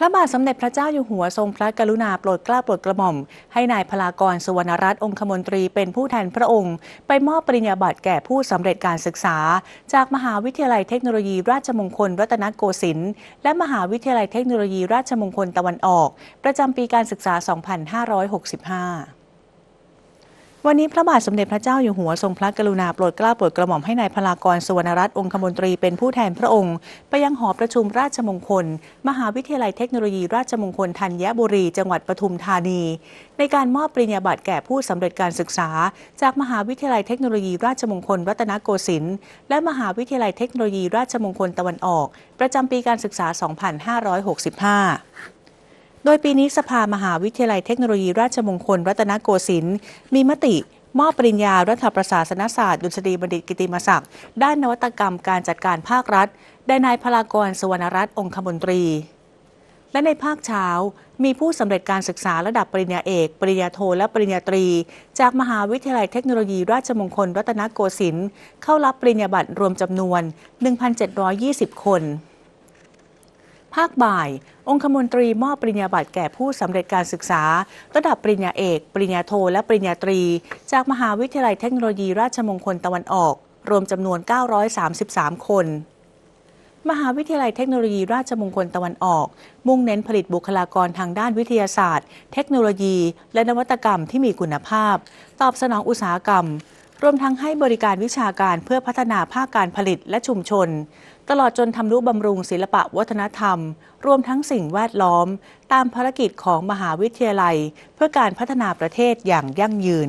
พระบาทสมเด็จพระเจ้าอยู่หัวทรงพระกรุณาโปรดเกล้าโปรดกระหม่อมให้นายพลากรสุวรรณรัตน์องคมนตรีเป็นผู้แทนพระองค์ไปมอบปริญญาบัตรแก่ผู้สำเร็จการศึกษา จากมหาวิทยาลัยเทคโนโลยีราชมงคลรัตนโกสินทร์และมหาวิทยาลัยเทคโนโลยีราชมงคลตะวันออก ประจำปีการศึกษา 2565วันนี้พระบาทสมเด็จพระเจ้าอยู่หัวทรงพระกรุณาโปรดเกล้าโปรดกระหม่อมให้ในายพลากรสวนรัตน์ องคมนตรี เป็นผู้แทนพระองค์ ไปยังหอประชุมราชมงคล มหาวิทยาลัยเทคโนโลยีราชมงคลธัญบุรีจังหวัดปทุมธานี ในการมอบปริญญาบัตรแก่ผู้สำเร็จการศึกษาจากมหาวิทยาลัยเทคโนโลยีราชมงคลรัตนโกสินทร์และมหาวิทยาลัยเทคโนโลยีราชมงคลตะวันออก ประจำปีการศึกษา 2565โดยปีนี้สภามหาวิทยาลัยเทคโนโลยีราชมงคล รัตนโกสินทร์มีมติมอบปริญญา รัฐประศาสนศาสตร์ดุษฎีบัณฑิตกิติมศักดิ์ด้านนวัตกรรมการจัดการภาครัฐ ได่นายพลากรสวรรณรัตน์องคมนตรี และในภาคเช้า มีผู้สำเร็จการศึกษาระดับปริญญาเอก ปริญญาโทและปริญญาตรี จากมหาวิทยาลัยเทคโนโลยีราชมงคลรัตนโกสินทร์เข้ารับปริญญาบัตรรวมจำนวน 1,720 คน ภาคบ่ายองคมนตรีมอบปริญญาบัตรแก่ผู้สำเร็จการศึกษาระดับปริญญาเอก ปริญญาโท และปริญญาตรี จากมหาวิทยาลัยเทคโนโลยีราชมงคลตะวันออก รวมจำนวน 933 คน มหาวิทยาลัยเทคโนโลยีราชมงคลตะวันออก มุ่งเน้นผลิตบุคลากรทางด้านวิทยาศาสตร์ เทคโนโลยี และนวัตกรรมที่มีคุณภาพ ตอบสนองอุตสาหกรรมรวมทั้งให้บริการวิชาการเพื่อพัฒนาภาคการผลิตและชุมชน ตลอดจนทำูุบำรุงศิลปะวัฒนธรรม รวมทั้งสิ่งแวดล้อม ตามภารกิจของมหาวิทยาลัย เพื่อการพัฒนาประเทศอย่างยั่งยืน